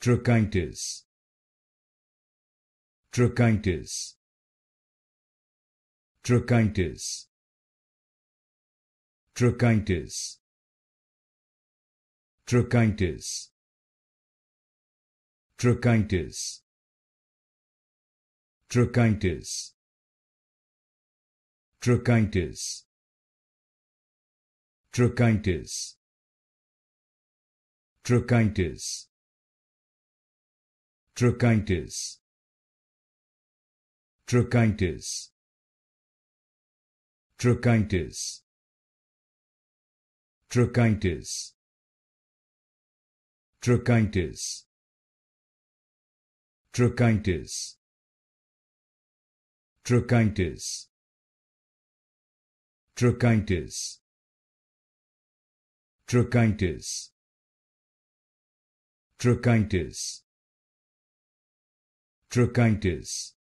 Trochitis. Trochitis. Trochitis. Trochitis. Trochitis. Trochitis. Trochitis. Trochitis. Trochitis. Trochitis. Trochitis. Trochitis. Trochitis. Trochitis. Trochitis. Trochitis. Trochitis. Trochitis. Trochitis. Trochitis. Trochitis